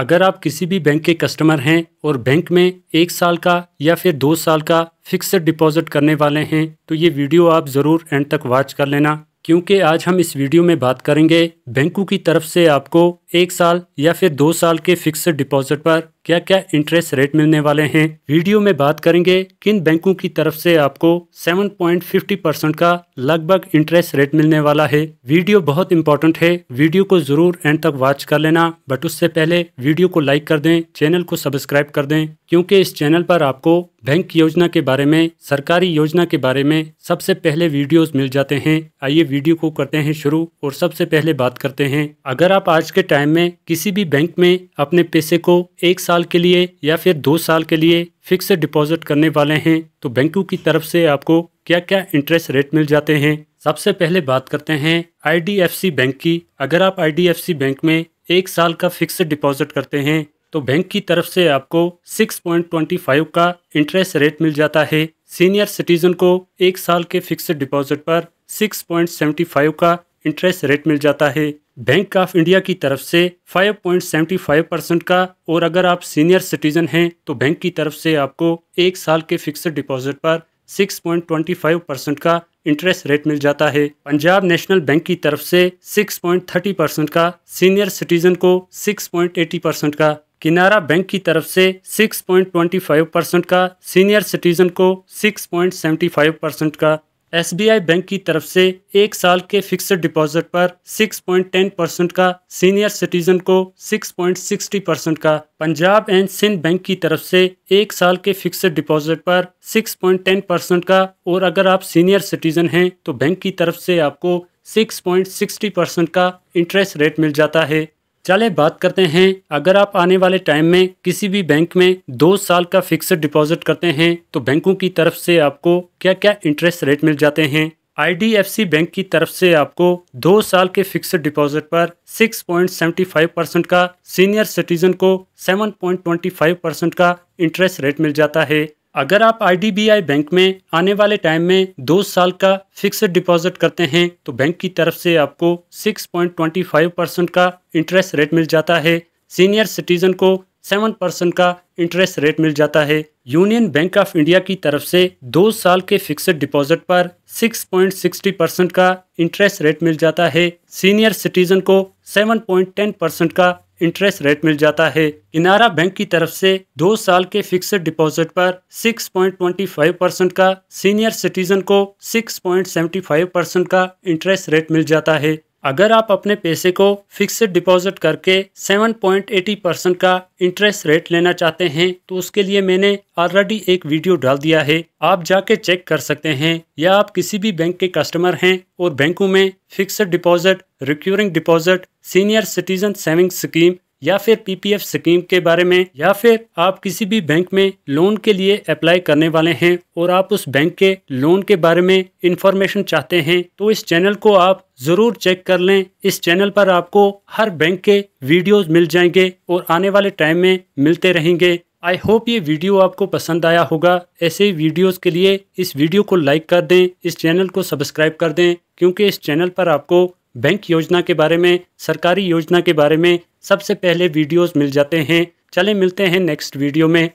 अगर आप किसी भी बैंक के कस्टमर हैं और बैंक में एक साल का या फिर दो साल का फिक्स्ड डिपॉजिट करने वाले हैं तो ये वीडियो आप ज़रूर एंड तक वॉच कर लेना क्योंकि आज हम इस वीडियो में बात करेंगे बैंकों की तरफ से आपको एक साल या फिर दो साल के फिक्सड डिपॉजिट पर क्या क्या इंटरेस्ट रेट मिलने वाले हैं वीडियो में बात करेंगे किन बैंकों की तरफ से आपको 7.50 परसेंट का लगभग इंटरेस्ट रेट मिलने वाला है वीडियो बहुत इंपॉर्टेंट है वीडियो को जरूर एंड तक वॉच कर लेना बट उससे पहले वीडियो को लाइक कर दें चैनल को सब्सक्राइब कर दें क्योंकि इस चैनल पर आपको बैंक योजना के बारे में सरकारी योजना के बारे में सबसे पहले वीडियोस मिल जाते हैं आइए वीडियो को करते हैं शुरू और सबसे पहले बात करते हैं अगर आप आज के टाइम में किसी भी बैंक में अपने पैसे को एक साथ साल के लिए या फिर दो साल के लिए फिक्स डिपॉजिट करने वाले हैं तो बैंकों की तरफ से आपको क्या क्या इंटरेस्ट रेट मिल जाते हैं सबसे पहले बात करते हैं आईडीएफसी बैंक की अगर आप आईडीएफसी बैंक में एक साल का फिक्स डिपॉजिट करते हैं तो बैंक की तरफ से आपको 6.25 का इंटरेस्ट रेट मिल जाता है सीनियर सिटीजन को एक साल के फिक्स डिपॉजिट पर 6.75 का इंटरेस्ट रेट मिल जाता है बैंक ऑफ इंडिया की तरफ से 5.75 परसेंट का और अगर आप सीनियर सिटीजन हैं तो बैंक की तरफ से आपको एक साल के फिक्स्ड डिपॉजिट पर 6.25 परसेंट का इंटरेस्ट रेट मिल जाता है पंजाब नेशनल बैंक की तरफ से 6.30 परसेंट का सीनियर सिटीजन को 6.80 परसेंट का किनारा बैंक की तरफ से 6.25 परसेंट का सीनियर सिटीजन को 6.75 परसेंट का एसबीआई बैंक की तरफ से एक साल के फिक्स्ड डिपॉजिट पर 6.10 परसेंट का सीनियर सिटीजन को 6.60 परसेंट का पंजाब एंड सिंध बैंक की तरफ से एक साल के फिक्स्ड डिपॉजिट पर 6.10 परसेंट का और अगर आप सीनियर सिटीजन हैं तो बैंक की तरफ से आपको 6.60 परसेंट का इंटरेस्ट रेट मिल जाता है चले बात करते हैं अगर आप आने वाले टाइम में किसी भी बैंक में दो साल का फिक्स्ड डिपॉजिट करते हैं तो बैंकों की तरफ से आपको क्या क्या इंटरेस्ट रेट मिल जाते हैं आईडीएफसी बैंक की तरफ से आपको दो साल के फिक्स्ड डिपॉजिट पर 6.75 परसेंट का सीनियर सिटीजन को 7.25 परसेंट का इंटरेस्ट रेट मिल जाता है अगर आप आईडीबीआई बैंक में आने वाले टाइम में दो साल का फिक्स्ड डिपॉजिट करते हैं तो बैंक की तरफ से आपको 6.25 परसेंट का इंटरेस्ट रेट मिल जाता है सीनियर सिटीजन को 7 परसेंट का इंटरेस्ट रेट मिल जाता है यूनियन बैंक ऑफ इंडिया की तरफ से दो साल के फिक्स्ड डिपॉजिट पर 6.60 परसेंट का इंटरेस्ट रेट मिल जाता है सीनियर सिटीजन को 7.10 परसेंट का इंटरेस्ट रेट मिल जाता है इनारा बैंक की तरफ से दो साल के फिक्स्ड डिपॉजिट पर 6.25 परसेंट का सीनियर सिटीजन को 6.75 परसेंट का इंटरेस्ट रेट मिल जाता है अगर आप अपने पैसे को फिक्स्ड डिपॉजिट करके 7.80 परसेंट का इंटरेस्ट रेट लेना चाहते हैं तो उसके लिए मैंने ऑलरेडी एक वीडियो डाल दिया है आप जाके चेक कर सकते हैं या आप किसी भी बैंक के कस्टमर हैं और बैंकों में fixed deposit recurring deposit senior citizen saving scheme या फिर पीपीएफ स्कीम के बारे में या फिर आप किसी भी बैंक में लोन के लिए अप्लाई करने वाले हैं और आप उस बैंक के लोन के बारे में इंफॉर्मेशन चाहते हैं तो इस चैनल को आप जरूर चेक कर लें इस चैनल पर आपको हर बैंक के वीडियोस मिल जाएंगे और आने वाले टाइम में मिलते रहेंगे आई होप ये वीडियो आपको पसंद आया होगा ऐसे ही वीडियोस के लिए इस वीडियो को लाइक कर दें इस चैनल को सब्सक्राइब कर दें क्योंकि इस चैनल पर आपको बैंक योजना के बारे में सरकारी योजना के बारे में सबसे पहले वीडियोस मिल जाते हैं चले मिलते हैं नेक्स्ट वीडियो में